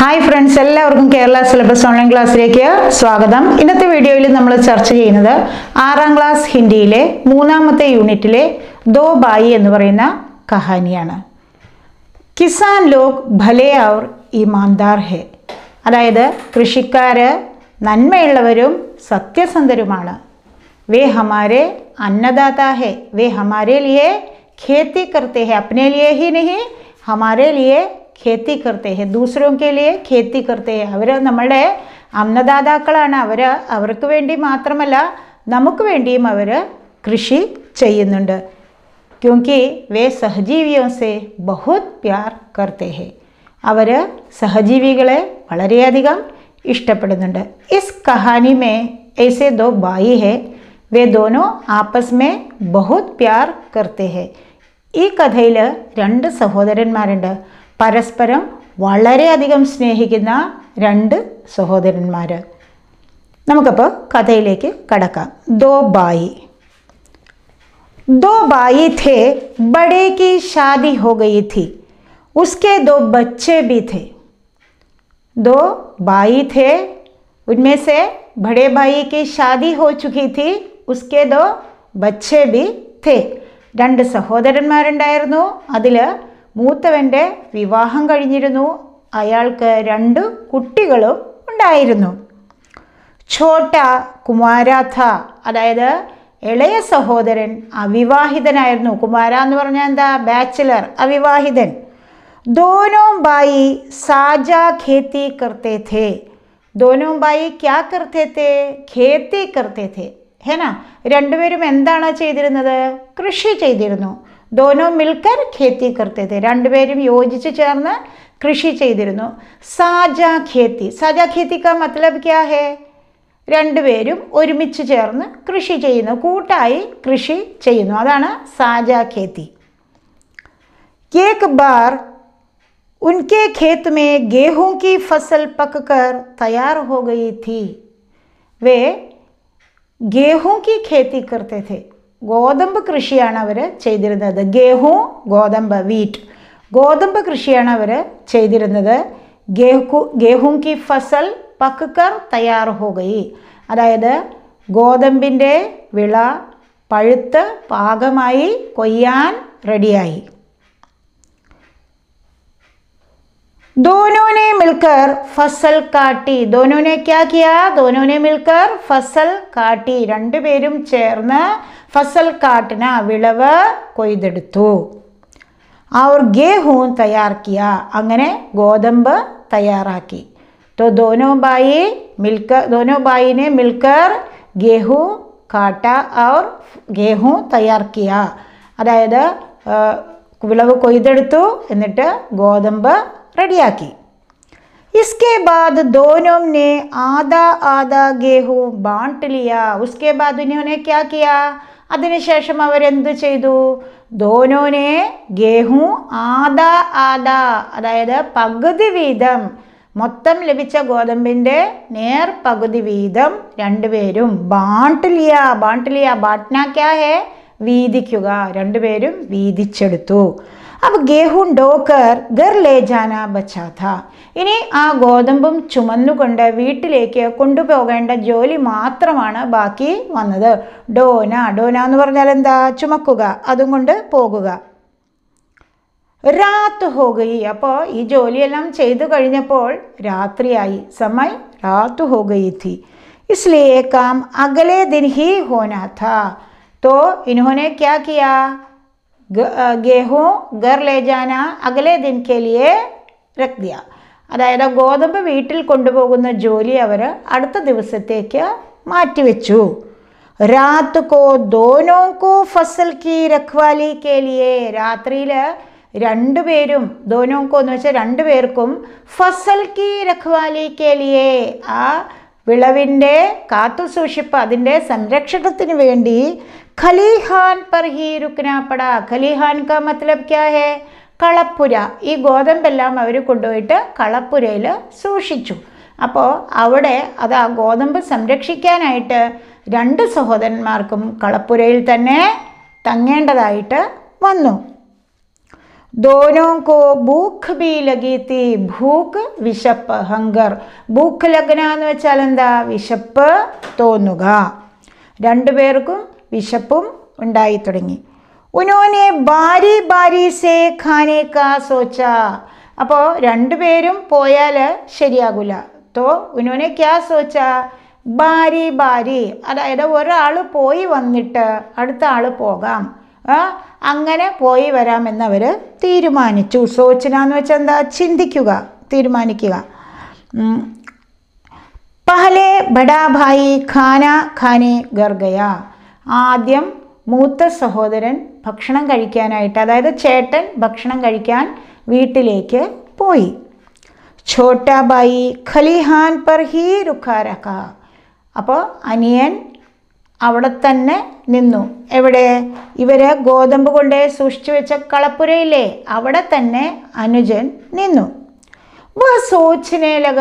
hi friends എല്ലാവർക്കും Kerala syllabus online ക്ലാസ്സിലേക്ക് സ്വാഗതം ഇന്നത്തെ വീഡിയോയിൽ നമ്മൾ ചർച്ച ചെയ്യുന്നത് ആറാം ക്ലാസ് ഹിന്ദിയിലെ മൂന്നാമത്തെ യൂണിറ്റിലെ ദോ ബായി എന്ന് പറയുന്ന കഹാനിയാണ് കിസാൻ ലോക് ഭലേ ഔർ ഇമാൻദാർ ഹെ അതായത് കൃഷിക്കാർ നന്മയുള്ളവരും സത്യസന്ധരുമാണ് വേ ഹമാരെ അന്നദാതാ ഹെ വേ ഹമാരെ ലിയേ खेती करते हैं अपने लिए ही नहीं हमारे लिए ഖേത്തി करते हैं दूसरों ഖേത്തി लिए അവർ നമ്മളുടെ അന്നദാതാക്കളാണ് അവർ അവർക്ക് വേണ്ടി മാത്രമല്ല നമുക്ക് വേണ്ടിയും അവർ കൃഷി ചെയ്യുന്നുണ്ട് ക്യൂക്കി വേ സഹജീവിയോ സെ ബഹുത് പ്യാർ കർത്തേ ഹെ അവർ സഹജീവികളെ വളരെയധികം ഇഷ്ടപ്പെടുന്നുണ്ട് ഇസ് കഹാനി മേ ऐसे ദോ ബായി ഹെ വേ ദോനോ ആപ്പസ് മേ ബഹുത് പ്യാർ കർത്തേ ഹെ ഈ കഥയിൽ രണ്ട് സഹോദരന്മാരുണ്ട് పరస్పరం వలరే అధికం స్నేహికన రెండు సోదరుల్మారముకు అప్పు కథైలేకు కడక దోబాయి దోబాయి తే బడేకి షాది హోగయీతి ఉస్కే దో బచ్చే బి తే దోబాయి తే ఉద్మేసే భడే భాయేకి షాది హోచుకీతి ఉస్కే దో బచ్చే బి తే రెండు సోదరుల్మార ఉండైర్ను అదిలే മൂത്തവൻ്റെ വിവാഹം കഴിഞ്ഞിരുന്നു അയാൾക്ക് രണ്ട് കുട്ടികളും ഉണ്ടായിരുന്നു ഛോട്ട കുമാരാഥ അതായത് ഇളയ സഹോദരൻ അവിവാഹിതനായിരുന്നു കുമാര എന്ന് പറഞ്ഞാൽ എന്താ ബാച്ചിലർ അവിവാഹിതൻ ദോനോം ബായി സാജാ ഖേത്തി കർത്തേ थे ദോനോം ബായി ക്യാ കർത്തേ थे ഖേത്തി കർത്തേ थे ഹേന രണ്ടുപേരും എന്താണ് ചെയ്തിരുന്നത് കൃഷി ചെയ്തിരുന്നു दोनों मिलकर खेती करते थे रुपये योजी चेर कृषि साजा खेती साजा खेती का मतलब क्या है रुपच चेर कृषि कूटाई कृषि अदान साजा खेती एक बार उनके खेत में गेहूं की फसल पककर तैयार हो गई थी वे गेहूं की खेती करते थे ഗോതമ്പ് കൃഷിയാണ് അവർ ചെയ്തിരുന്നത് ഗേഹു ഗോതമ്പ് വീറ്റ് ഗോതമ്പ് കൃഷിയാണ് അവർ ചെയ്തിരുന്നത് ഗേഹു ഗേഹും കി ഫസൽ പക്കർ തയ്യാർ ഹോകയി അതായത് ഗോതമ്പിൻ്റെ വിള പഴുത്ത് പാകമായി കൊയ്യാൻ റെഡിയായി ദോനോനെ മിൽക്കർ ഫസൽ കാട്ടി ദോനോനെ ക്യാക്കിയ ദോനോനെ മിൽക്കർ ഫസൽ കാട്ടി രണ്ടുപേരും ചേർന്ന് ഫസൽ കാട്ടിന വിളവ് കൊയ്തെടുത്തു और गेहूं तैयार किया അങ്ങനെ ഗോതമ്പ് തയ്യാറാക്കി तो दोनों भाई मिलकर दोनों भाई ने मिलकर गेहूं കാട്ട और गेहूं തയ്യാർ किया അതായത് വിളവ് കൊയ്തെടുത്തു എന്നിട്ട് ഗോതമ്പ് റെഡിയാക്കി इसके बाद दोनों ने आधा आधा गेहूं बांट लिया उसके बाद इन्होंने क्या किया അതിനുശേഷം അവരെന്ത് ചെയ്തു ധോനോനെ ഗേഹു ആദ ആദ അതായത് പകുതി വീതം മൊത്തം ലഭിച്ച ഗോതമ്പിൻ്റെ നേർ പകുതി വീതം രണ്ടുപേരും ബാണ്ടിലിയ ബാണ്ടിലിയ ബാട്ട്നാക്യാ വീതിക്കുക രണ്ടുപേരും വീതിച്ചെടുത്തു അപ്പൊ ഗേഹും ഡോക്കർ ഗർ ലേജാന ബച്ചാഥ ഇനി ആ ഗോതമ്പും ചുമന്നുകൊണ്ട് വീട്ടിലേക്ക് കൊണ്ടുപോകേണ്ട ജോലി മാത്രമാണ് ബാക്കി വന്നത് ഡോന ഡോന എന്ന് പറഞ്ഞാൽ എന്താ ചുമക്കുക അതും കൊണ്ട് പോകുക രാത്ത് ഹോഗയി അപ്പോൾ ഈ ജോലിയെല്ലാം ചെയ്തു കഴിഞ്ഞപ്പോൾ രാത്രിയായി സമയം രാത്ത് ഹോഗയി തി इसलिए काम अगले दिन ही होना था तो इन्होंने गेहूं ഗർ ലേജാന അകലെ ദിൻ കെ ലിയെ അതായത് ഗോതമ്പ് വീട്ടിൽ കൊണ്ടുപോകുന്ന ജോലി അവർ അടുത്ത ദിവസത്തേക്ക് മാറ്റിവെച്ചു രാത്ത് കോ ദോനോ കോ ഫസൽ കി രഖ്വാലി കേലിയെ ലിയെ രാത്രിയിൽ രണ്ടുപേരും ദോനോക്കോ എന്ന് വെച്ചാൽ പേർക്കും ഫസൽ കി രഖ്വാലി കേലിയെ ആ വിളവിൻ്റെ കാത്തുസൂക്ഷിപ്പ് അതിൻ്റെ സംരക്ഷണത്തിന് വേണ്ടി खलीहान पर ही रुकना पड़ा खलीहान का मतलब क्या है കളപ്പുര ഈ ഗോതമ്പെല്ലാം അവർ കൊണ്ടുപോയിട്ട് കളപ്പുരയിൽ സൂക്ഷിച്ചു അപ്പോൾ അവിടെ അത് ആ ഗോതമ്പ് സംരക്ഷിക്കാനായിട്ട് രണ്ട് സഹോദരന്മാർക്കും കളപ്പുരയിൽ തന്നെ തങ്ങേണ്ടതായിട്ട് വന്നു ദോനോ ഭൂഖ് ബി ലഗീത്തി ഭൂക്ക് വിശപ്പ് ഹങ്കർ ഭൂഖ് ലഗ്ന എന്ന് വെച്ചാൽ എന്താ വിശപ്പ് തോന്നുക രണ്ടുപേർക്കും വിശപ്പും ഉണ്ടായി തുടങ്ങി ഉനോനെ ബാരി ബാരി സേ ഖാനെ കാ സോച്ച അപ്പോൾ രണ്ടുപേരും പോയാൽ ശരിയാകില്ല തോ ഉനോനെ ക്യാ സോച്ച ബാരി ബാരി അതായത് ഒരാൾ പോയി വന്നിട്ട് അടുത്ത ആൾ പോകാം അങ്ങനെ പോയി വരാമെന്നവർ തീരുമാനിച്ചു സോച്ചന എന്ന് വെച്ചാൽ എന്താ ചിന്തിക്കുക തീരുമാനിക്കുക ബഡാ ഭായി ഖാന ഖാനെ ഗർഗയ ആദ്യം മൂത്ത സഹോദരൻ ഭക്ഷണം കഴിക്കാനായിട്ട് അതായത് ചേട്ടൻ ഭക്ഷണം കഴിക്കാൻ വീട്ടിലേക്ക് പോയി ഛോട്ടാബായി ഖലിഹാൻ പർഹി ഹി രുഖാരക അപ്പോൾ അനിയൻ അവിടെ തന്നെ നിന്നു എവിടെ ഇവർ ഗോതമ്പ് കൊണ്ട് സൂക്ഷിച്ചു വെച്ച കളപ്പുരയിലേ അവിടെ തന്നെ അനുജൻ നിന്നു വ സോച്ചിനേലക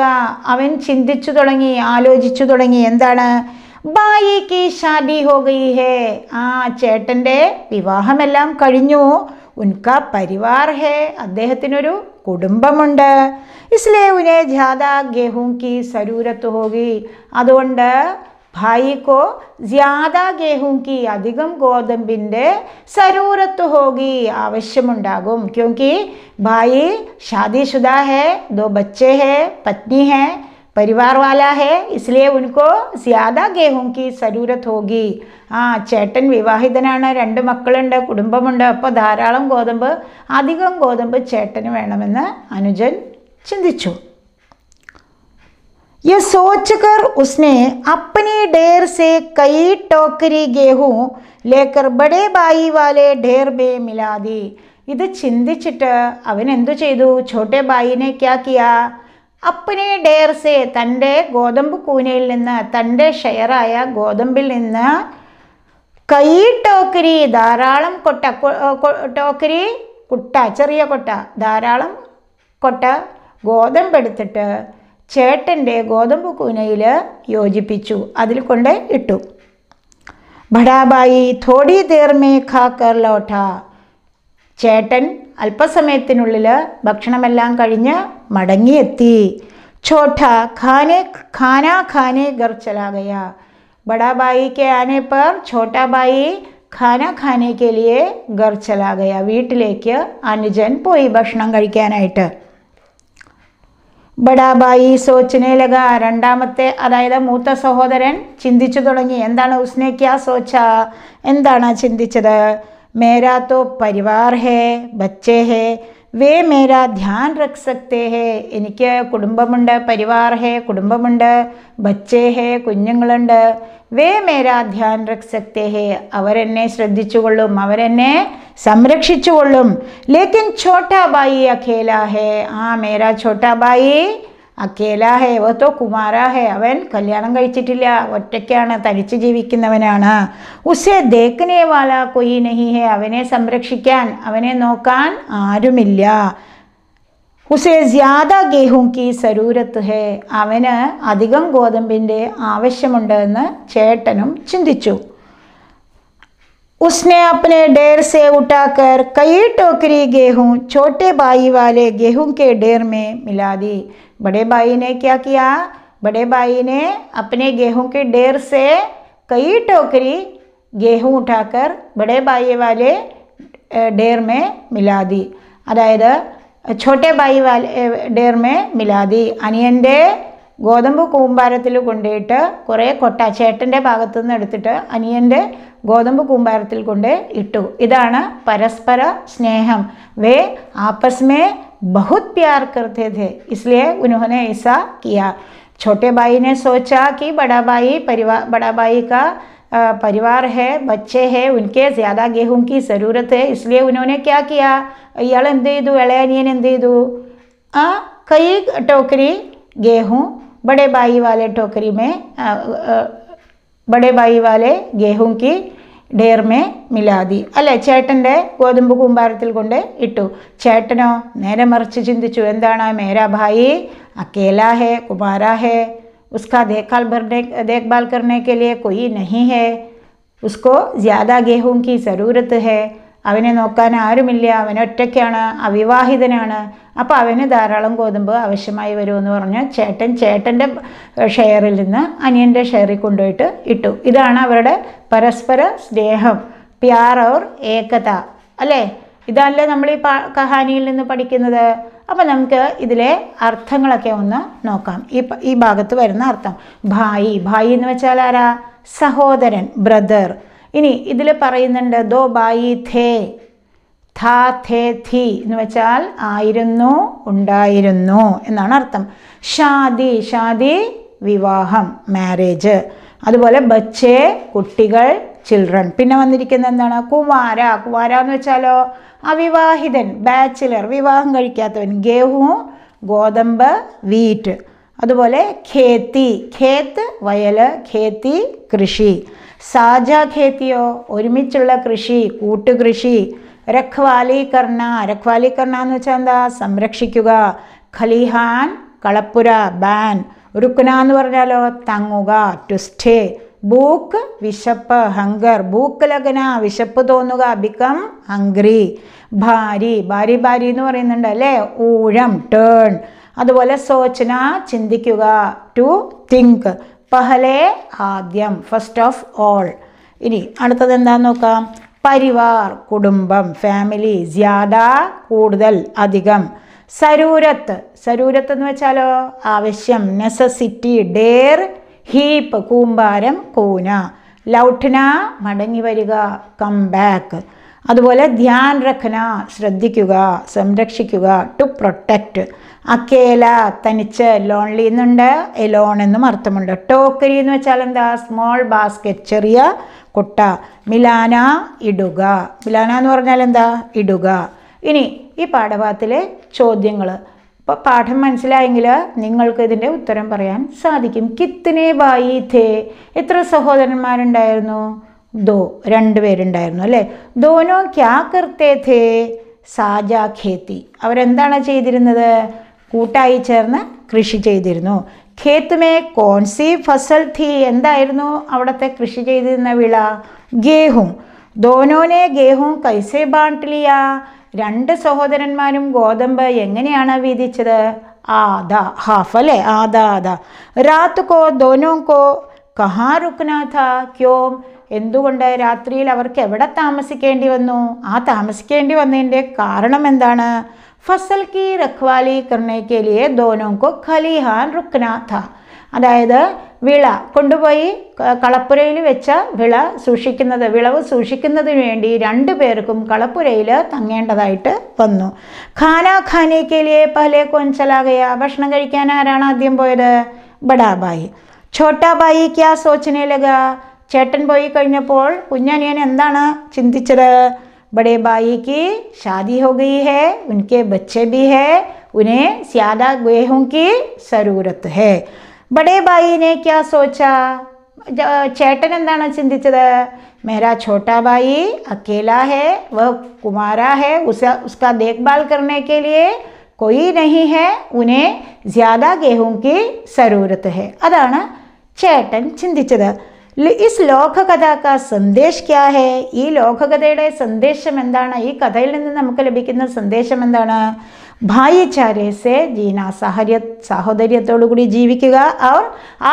അവൻ ചിന്തിച്ചു തുടങ്ങി ആലോചിച്ചു തുടങ്ങി എന്താണ് बाई की शादी हो गई है आ चेटे विवाहमेल कहिजु उनका परिवार है अद्हतिर कुटमु इसलिए उन्हें ज्यादा गेहूं की जरूरत होगी अद भाई को ज्यादा गेहूं की अधिकम गोदि जरूरत होगी आवश्यम क्योंकि भाई शादीशुदा है दो बच्चे हैं पत्नी है परिवार वाला है इसलिए उनको ज़्यादा ഗേഹുംക്ക് സരൂരത്ത് ഹോഗി ആ ചേട്ടൻ വിവാഹിതനാണ് രണ്ട് മക്കളുണ്ട് കുടുംബമുണ്ട് അപ്പോൾ ധാരാളം ഗോതമ്പ് അധികം ഗോതമ്പ് ചേട്ടന് വേണമെന്ന് അനുജൻ ചിന്തിച്ചു ये सोचकर उसने अपनी ढेर से कई टोकरी गेहूं लेकर बड़े बाई वाले ढेर में मिला दी ഇത് ചിന്തിച്ചിട്ട് അവൻ എന്തു ചെയ്തു ഛോട്ടെ ബായിനെ ക്യാ കിയാ അപ്പനെ ഡേർസെ തൻ്റെ ഗോതമ്പ് കൂനയിൽ നിന്ന് തൻ്റെ ഷെയറായ ഗോതമ്പിൽ നിന്ന് കൈ ടോക്കരി ധാരാളം കൊട്ട ടോക്കരി കുട്ട ചെറിയ കൊട്ട ധാരാളം കൊട്ട ഗോതമ്പെടുത്തിട്ട് ചേട്ടൻ്റെ ഗോതമ്പ് കൂനയിൽ യോജിപ്പിച്ചു അതിൽ കൊണ്ട് ഇട്ടു ബഡാബായി തോടി തീർമേ ഖാക്കർ ലോട്ട ചേട്ടൻ അല്പസമയത്തിനുള്ളിൽ ഭക്ഷണമെല്ലാം കഴിഞ്ഞ് മടങ്ങിയെത്തി ഛോട്ട ഖാനെ ഖാന ഖാനെ ഗർ ചലാകയ ബഡാബായി കെ ആനെ പർ ഛോട്ടാബായി ഖാന ഖാനെ കെ ഗർ ചലാകയ വീട്ടിലേക്ക് അനുജൻ പോയി ഭക്ഷണം കഴിക്കാനായിട്ട് ബഡാബായി സോച്ചിനെ ലഗ രണ്ടാമത്തെ അതായത് മൂത്ത സഹോദരൻ ചിന്തിച്ചു തുടങ്ങി എന്താണ് ഉസ്നെ സോച്ച എന്താണ് ചിന്തിച്ചത് मेरा तो परिवार है बच्चे है വേ മേര ധ്യാൻ രഖ് സക്തേ ഹേ എനിക്ക് കുടുംബമുണ്ട് പരിവാർ ഹേ കുടുംബമുണ്ട് ബച്ചേ ഹേ കുഞ്ഞുങ്ങളുണ്ട് വേ മേര ധ്യാൻ രഖ് സക്തേ ഹേ അവരെന്നെ ശ്രദ്ധിച്ചുകൊള്ളും അവരെന്നെ സംരക്ഷിച്ചുകൊള്ളും ലേക്കിൻ ഛോട്ടാ ബായി അഖേല ഹേ ആ മേര ഛോട്ടാ ബായി അക്കേല ഹേവത്തോ കുമാരാ ഹേ അവൻ കല്യാണം കഴിച്ചിട്ടില്ല ഒറ്റയ്ക്കാണ് തനിച്ച് ജീവിക്കുന്നവനാണ് ഉസേ ദേക്കനേ വാല കൊയ്യി നഹി ഹേ അവനെ സംരക്ഷിക്കാൻ അവനെ നോക്കാൻ ആരുമില്ല ഉസേ ജ്യാദ കി സരൂരത്ത് ഹേ അവന് അധികം ഗോതമ്പിൻ്റെ ആവശ്യമുണ്ടെന്ന് ചേട്ടനും ചിന്തിച്ചു ഉസ്നെ अपने ഡേർ സേ ഉട്ടാക്കർ കൈ ടോക്കരി ഗേഹും छोटे ബായി വാലെ ഗേഹും കെ डेर में मिला बड़े भाई ने क्या किया बड़े भाई ने अपने गेहूं के ढेर से कई टोकरी गेहूं उठाकर बड़े भाई वाले ढेर में मिला दी അതായത് ചോട്ടെ ബായി ഡേർമേ മിലാതി അനിയൻ്റെ ഗോതമ്പ് കൂമ്പാരത്തിൽ കൊണ്ടിട്ട് കുറേ കൊട്ട ചേട്ടൻ്റെ ഭാഗത്തു നിന്ന് എടുത്തിട്ട് അനിയൻ്റെ ഗോതമ്പ് കൂമ്പാരത്തിൽ കൊണ്ട് ഇട്ടു ഇതാണ് പരസ്പര സ്നേഹം വേ ആപ്പസ്മേ बहुत प्यार करते थे इसलिए उन्होंने ऐसा किया छोटे भाई ने सोचा कि बड़ा भाई परिवार बड़ा भाई का परिवार है बच्चे हैं उनके ज़्यादा गेहूं की ज़रूरत है इसलिए उन्होंने क्या किया ಎಳೆಂದಿದು ಎಳೆನಿಯನೆಂದಿದು कई टोकरी गेहूं बड़े भाई वाले टोकरी में आ, आ, बड़े भाई वाले गेहूं की डेरमे मिलादि अल चेटे गोतंब कूंबारू चेटनो नेर मरच चिंतु ए मेरा भाई अकेला है कुमारा है उसका देखभाल भरने देखभाल करने के लिए कोई नहीं है उसको ज़्यादा गेहूं की ज़रूरत है അവനെ നോക്കാൻ ആരുമില്ല അവനൊറ്റയ്ക്കാണ് അവിവാഹിതനാണ് അപ്പോൾ അവന് ധാരാളം ഗോതമ്പ് ആവശ്യമായി വരുമെന്ന് പറഞ്ഞ് ചേട്ടൻ ചേട്ടൻ്റെ ഷെയറിൽ നിന്ന് അനിയൻ്റെ ഷെയറിൽ കൊണ്ടുപോയിട്ട് ഇട്ടു ഇതാണ് അവരുടെ പരസ്പര സ്നേഹം പ്യാർ ഓർ ഏകത അല്ലേ ഇതല്ലേ നമ്മൾ ഈ കഹാനിയിൽ നിന്ന് പഠിക്കുന്നത് അപ്പോൾ നമുക്ക് ഇതിലെ അർത്ഥങ്ങളൊക്കെ ഒന്ന് നോക്കാം ഈ ഈ ഭാഗത്ത് വരുന്ന അർത്ഥം ഭായി ഭായി എന്ന് വെച്ചാൽ ആരാ സഹോദരൻ ബ്രദർ ഇനി ഇതിൽ പറയുന്നുണ്ട് ദോ ബായി ഥേ ധാ ധേ ധി എന്ന് വെച്ചാൽ ആയിരുന്നു ഉണ്ടായിരുന്നു എന്നാണ് അർത്ഥം ഷാദി ഷാദി വിവാഹം മാരേജ് അതുപോലെ ബച്ചേ കുട്ടികൾ ചിൽഡ്രൻ പിന്നെ വന്നിരിക്കുന്നത് എന്താണ് കുവാര കുവാര എന്ന് വെച്ചാലോ അവിവാഹിതൻ ബാച്ചിലർ വിവാഹം കഴിക്കാത്തവൻ ഗേഹു ഗോതമ്പ് വീറ്റ് അതുപോലെ ഖേത്തി ഖേത്ത് വയൽ ഖേത്തി കൃഷി സാജ ഖേത്തിയോ ഒരുമിച്ചുള്ള കൃഷി കൂട്ടുകൃഷി രഖ്വാലീകർണ രഖ്വാലീകർണ എന്ന് വെച്ചാൽ എന്താ സംരക്ഷിക്കുക ഖലിഹാൻ കളപ്പുര ബാൻ റുക്കുന എന്ന് പറഞ്ഞാലോ തങ്ങുക ടു സ്റ്റേ ബൂക്ക് വിശപ്പ് ഹങ്കർ ബൂക്ക് ലഗ്ന വിശപ്പ് തോന്നുക ബിക്കം ഹംഗ്രി ഭാരി ഭാരി ഭാരി എന്ന് പറയുന്നുണ്ട് അല്ലേ ഊഴം ടേൺ അതുപോലെ സോചന ചിന്തിക്കുക ടു തിങ്ക് പഹലേ ആദ്യം ഫസ്റ്റ് ഓഫ് ഓൾ ഇനി അടുത്തത് എന്താന്ന് നോക്കാം പരിവാർ കുടുംബം ഫാമിലി ജ്യാദ കൂടുതൽ അധികം സരൂരത്ത് സരൂരത്ത് എന്ന് വെച്ചാലോ ആവശ്യം നെസസിറ്റി ഡേർ ഹീപ്പ് കൂമ്പാരം കൂന ലൗഠ്ന മടങ്ങി വരിക കം ബാക്ക് അതുപോലെ രഖന ശ്രദ്ധിക്കുക സംരക്ഷിക്കുക ടു പ്രൊട്ടക്റ്റ് അക്കേല തനിച്ച് ലോൺലി എന്നുണ്ട് എലോൺ എന്നും അർത്ഥമുണ്ട് ടോക്കരി എന്ന് വെച്ചാൽ എന്താ സ്മോൾ ബാസ്കറ്റ് ചെറിയ കുട്ട മിലാന ഇടുക മിലാന എന്ന് പറഞ്ഞാൽ എന്താ ഇടുക ഇനി ഈ പാഠഭാഗത്തിലെ ചോദ്യങ്ങൾ ഇപ്പോൾ പാഠം മനസ്സിലായെങ്കിൽ നിങ്ങൾക്ക് ഇതിൻ്റെ ഉത്തരം പറയാൻ സാധിക്കും കിത്തിനെ ബായി ധേ എത്ര സഹോദരന്മാരുണ്ടായിരുന്നു ദോ രണ്ടുപേരുണ്ടായിരുന്നു അല്ലേ ദോനോ ക്യാ കൃത്യേ ഥേ സാജാ ഖേത്തി അവരെന്താണ് ചെയ്തിരുന്നത് കൂട്ടായി ചേർന്ന് കൃഷി ചെയ്തിരുന്നു ഖേത്തുമേ കോൺസി ഫസൽ തി എന്തായിരുന്നു അവിടുത്തെ കൃഷി ചെയ്തിരുന്ന വിള ഗേഹും ദോനോനെ ഗേഹും കൈസേ ബാണ്ടിലിയ രണ്ട് സഹോദരന്മാരും ഗോതമ്പ് എങ്ങനെയാണ് വീതിച്ചത് ആദ ഹാഫ് അല്ലേ ആദ ആദ രാത്ത് ദോനോക്കോ കഹാ രുക്നാഥ ക്യോം എന്തുകൊണ്ട് രാത്രിയിൽ അവർക്ക് എവിടെ താമസിക്കേണ്ടി വന്നു ആ താമസിക്കേണ്ടി വന്നതിൻ്റെ കാരണം എന്താണ് ഫസൽ കി റഖ്വാലി കർണേക്കേലിയെ ദോനോക്കു ഖലിഹാൻ റുക്നാഥ അതായത് വിള കൊണ്ടുപോയി കളപ്പുരയിൽ വെച്ച വിള സൂക്ഷിക്കുന്നത് വിളവ് സൂക്ഷിക്കുന്നതിന് വേണ്ടി രണ്ടു പേർക്കും കളപ്പുരയിൽ തങ്ങേണ്ടതായിട്ട് വന്നു ഖാന ഖാനേക്കേലിയെ പലേ കൊഞ്ചലാകയ ഭക്ഷണം കഴിക്കാൻ ആരാണ് ആദ്യം പോയത് ബഡാബായി ഛോട്ടാബായി ക്യാ സോച്ചനെ चेटन कुंनियन चिंतर बड़े भाई की शादी हो गई है उनके बच्चे भी है उन्हें ज्यादा गेहूँ की जरूरत है बड़े भाई ने क्या सोचा चेटन एंण चिंतर मेरा छोटा भाई अकेला है वह कुमारा है उसे उसका देखभाल करने के लिए कोई नहीं है उन्हें ज्यादा गेहूँ की जरूरत है अदान चेटन चिंतर ഇസ് ലോകകഥ സന്ദേശ് ക്യാഹേ ഈ ലോകകഥയുടെ സന്ദേശം എന്താണ് ഈ കഥയിൽ നിന്ന് നമുക്ക് ലഭിക്കുന്ന സന്ദേശം എന്താണ് ഭായിചാരേസെ ജീന സാഹര്യ സാഹോദര്യത്തോടുകൂടി ജീവിക്കുക അവർ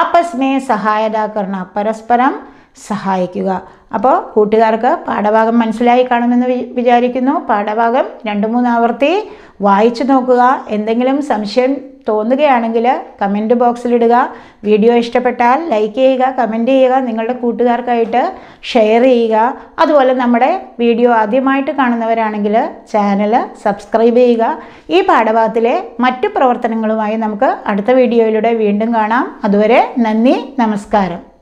ആപസ്മേ സഹായതാകരണ പരസ്പരം സഹായിക്കുക അപ്പോൾ കൂട്ടുകാർക്ക് പാഠഭാഗം മനസ്സിലായി കാണുമെന്ന് വിചാരിക്കുന്നു പാഠഭാഗം രണ്ട് മൂന്ന് ആവർത്തി വായിച്ചു നോക്കുക എന്തെങ്കിലും സംശയം തോന്നുകയാണെങ്കിൽ കമൻറ്റ് ബോക്സിലിടുക വീഡിയോ ഇഷ്ടപ്പെട്ടാൽ ലൈക്ക് ചെയ്യുക കമൻറ്റ് ചെയ്യുക നിങ്ങളുടെ കൂട്ടുകാർക്കായിട്ട് ഷെയർ ചെയ്യുക അതുപോലെ നമ്മുടെ വീഡിയോ ആദ്യമായിട്ട് കാണുന്നവരാണെങ്കിൽ ചാനൽ സബ്സ്ക്രൈബ് ചെയ്യുക ഈ പാഠഭാഗത്തിലെ മറ്റു പ്രവർത്തനങ്ങളുമായി നമുക്ക് അടുത്ത വീഡിയോയിലൂടെ വീണ്ടും കാണാം അതുവരെ നന്ദി നമസ്കാരം